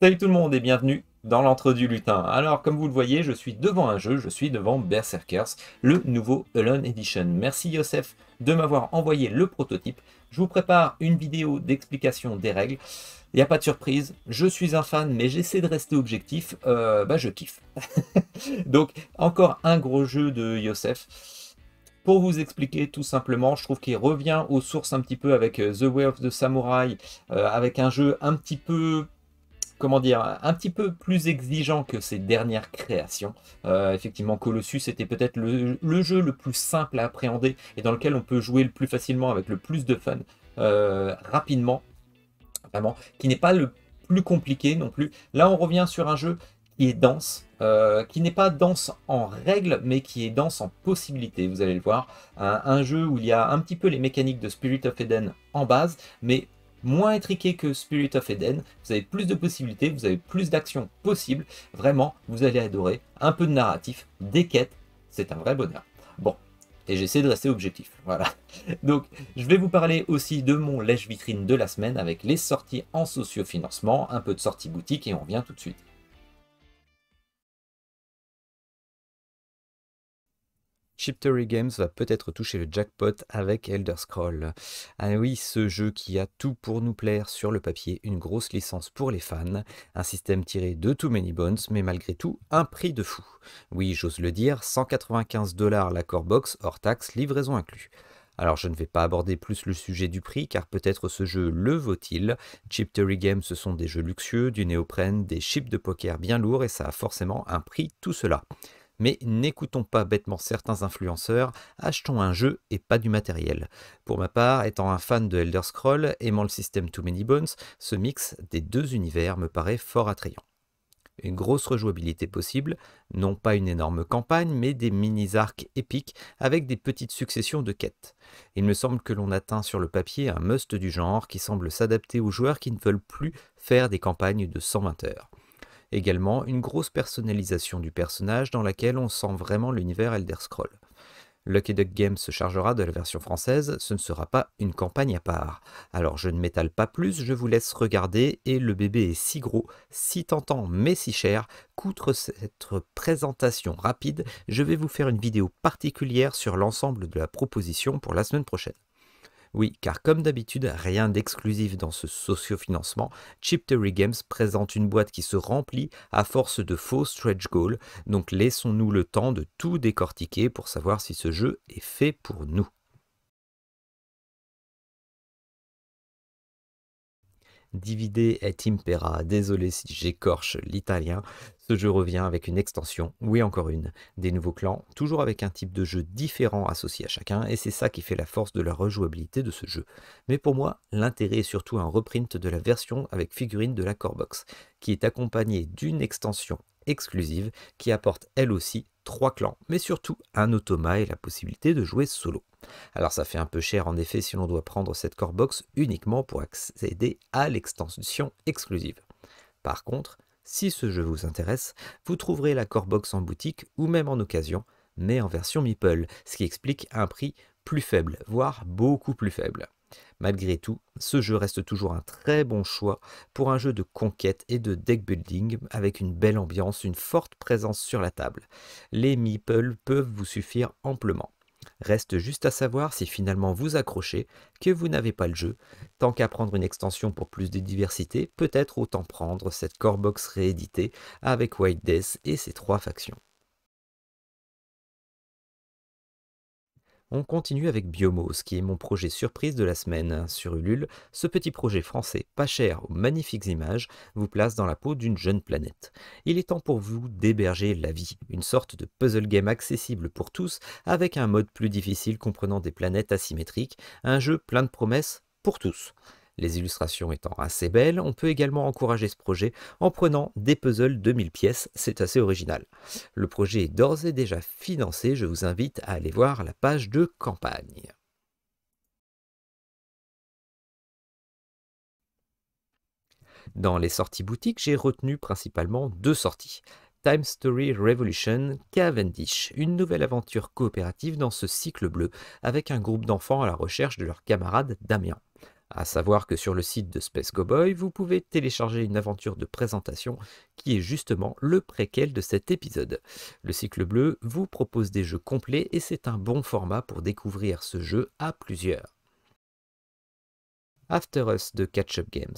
Salut tout le monde et bienvenue dans l'entre du lutin. Alors comme vous le voyez, je suis devant un jeu, je suis devant Berserkers, le nouveau Alone Edition. Merci Yosef de m'avoir envoyé le prototype. Je vous prépare une vidéo d'explication des règles. Il n'y a pas de surprise, je suis un fan, mais j'essaie de rester objectif, euh, bah, je kiffe. Donc encore un gros jeu de Yosef. Pour vous expliquer tout simplement, je trouve qu'il revient aux sources un petit peu avec euh, The Way of the Samurai, euh, avec un jeu un petit peu comment dire, un petit peu plus exigeant que ses dernières créations. Euh, effectivement, Colossus était peut-être le, jeu le plus simple à appréhender et dans lequel on peut jouer le plus facilement avec le plus de fun, euh, rapidement, vraiment, qui n'est pas le plus compliqué non plus. Là, on revient sur un jeu qui est dense, euh, qui n'est pas dense en règles, mais qui est dense en possibilités, vous allez le voir. un, jeu où il y a un petit peu les mécaniques de Spirit of Eden en base, mais moins étriqué que Spirit of Eden. Vous avez plus de possibilités, vous avez plus d'actions possibles. Vraiment, vous allez adorer. Un peu de narratif, des quêtes, c'est un vrai bonheur. Bon, et j'essaie de rester objectif. Voilà. Donc, je vais vous parler aussi de mon lèche vitrine de la semaine avec les sorties en socio-financement, un peu de sorties boutique et on revient tout de suite. Chiptery Games va peut-être toucher le jackpot avec Elder Scroll. Ah oui, ce jeu qui a tout pour nous plaire sur le papier, une grosse licence pour les fans, un système tiré de Too Many Bones, mais malgré tout, un prix de fou. Oui, j'ose le dire, 195 dollars core box, hors taxe, livraison inclus. Alors je ne vais pas aborder plus le sujet du prix car peut-être ce jeu le vaut-il. Chip Games ce sont des jeux luxueux, du néoprène, des chips de poker bien lourds et ça a forcément un prix tout cela. Mais n'écoutons pas bêtement certains influenceurs, achetons un jeu et pas du matériel. Pour ma part, étant un fan de Elder Scrolls, aimant le système Too Many Bones, ce mix des deux univers me paraît fort attrayant une grosse rejouabilité possible, non pas une énorme campagne, mais des mini-arcs épiques avec des petites successions de quêtes. Il me semble que l'on atteint sur le papier un must du genre qui semble s'adapter aux joueurs qui ne veulent plus faire des campagnes de 120 heures. Également, une grosse personnalisation du personnage dans laquelle on sent vraiment l'univers Elder Scrolls. Lucky Duck Games se chargera de la version française, ce ne sera pas une campagne à part. Alors je ne m'étale pas plus, je vous laisse regarder et le bébé est si gros, si tentant mais si cher qu'outre cette présentation rapide, je vais vous faire une vidéo particulière sur l'ensemble de la proposition pour la semaine prochaine. Oui, car comme d'habitude, rien d'exclusif dans ce sociofinancement, Chip Theory Games présente une boîte qui se remplit à force de faux stretch goals, donc laissons-nous le temps de tout décortiquer pour savoir si ce jeu est fait pour nous. Divide et impera, désolé si j'écorche l'italien, ce jeu revient avec une extension, oui encore une, des nouveaux clans, toujours avec un type de jeu différent associé à chacun, et c'est ça qui fait la force de la rejouabilité de ce jeu. Mais pour moi, l'intérêt est surtout un reprint de la version avec figurine de la Box, qui est accompagnée d'une extension exclusive qui apporte elle aussi trois clans, mais surtout un automa et la possibilité de jouer solo. Alors ça fait un peu cher en effet si l'on doit prendre cette core box uniquement pour accéder à l'extension exclusive. Par contre, si ce jeu vous intéresse, vous trouverez la core box en boutique ou même en occasion, mais en version Meeple, ce qui explique un prix plus faible, voire beaucoup plus faible. Malgré tout, ce jeu reste toujours un très bon choix pour un jeu de conquête et de deck building avec une belle ambiance, une forte présence sur la table. Les Meeple peuvent vous suffire amplement. Reste juste à savoir si finalement vous accrochez, que vous n'avez pas le jeu. Tant qu'à prendre une extension pour plus de diversité, peut-être autant prendre cette core box rééditée avec White Death et ses trois factions. On continue avec Biomos, qui est mon projet surprise de la semaine. Sur Ulule, ce petit projet français pas cher aux magnifiques images vous place dans la peau d'une jeune planète. Il est temps pour vous d'héberger la vie, une sorte de puzzle game accessible pour tous, avec un mode plus difficile comprenant des planètes asymétriques, un jeu plein de promesses pour tous. Les illustrations étant assez belles, on peut également encourager ce projet en prenant des puzzles de 1000 pièces, c'est assez original. Le projet est d'ores et déjà financé, je vous invite à aller voir la page de campagne. Dans les sorties boutiques, j'ai retenu principalement deux sorties. Time Story Revolution Cavendish, une nouvelle aventure coopérative dans ce cycle bleu avec un groupe d'enfants à la recherche de leur camarade Damien. À savoir que sur le site de Space Cowboy, vous pouvez télécharger une aventure de présentation qui est justement le préquel de cet épisode. Le cycle bleu vous propose des jeux complets et c'est un bon format pour découvrir ce jeu à plusieurs. After Us de Catch Up Games.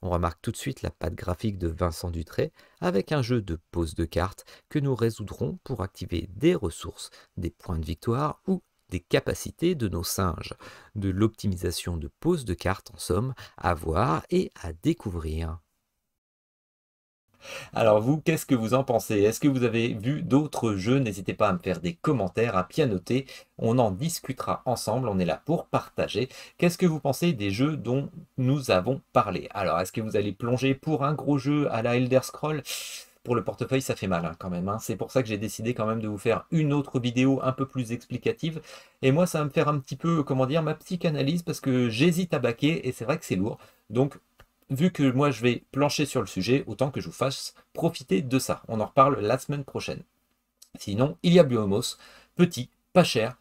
On remarque tout de suite la patte graphique de Vincent Dutré avec un jeu de pose de cartes que nous résoudrons pour activer des ressources, des points de victoire ou des capacités de nos singes, de l'optimisation de poses de cartes en somme, à voir et à découvrir. Alors vous, qu'est-ce que vous en pensez Est-ce que vous avez vu d'autres jeux N'hésitez pas à me faire des commentaires, à pianoter. On en discutera ensemble. On est là pour partager. Qu'est-ce que vous pensez des jeux dont nous avons parlé Alors, est-ce que vous allez plonger pour un gros jeu à la Elder Scroll pour le portefeuille, ça fait mal hein, quand même. Hein. C'est pour ça que j'ai décidé quand même de vous faire une autre vidéo un peu plus explicative. Et moi, ça va me faire un petit peu, comment dire, ma psychanalyse parce que j'hésite à baquer et c'est vrai que c'est lourd. Donc, vu que moi, je vais plancher sur le sujet, autant que je vous fasse profiter de ça. On en reparle la semaine prochaine. Sinon, il y a Biomos, petit, pas cher,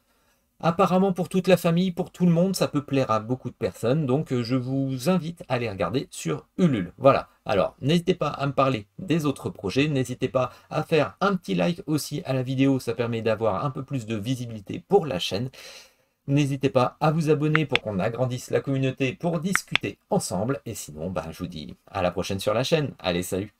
Apparemment pour toute la famille, pour tout le monde, ça peut plaire à beaucoup de personnes, donc euh, je vous invite à aller regarder sur Ulule. Voilà, alors n'hésitez pas à me parler des autres projets, n'hésitez pas à faire un petit like aussi à la vidéo, ça permet d'avoir un peu plus de visibilité pour la chaîne. N'hésitez pas à vous abonner pour qu'on agrandisse la communauté pour discuter ensemble, et sinon bah, je vous dis à la prochaine sur la chaîne. Allez, salut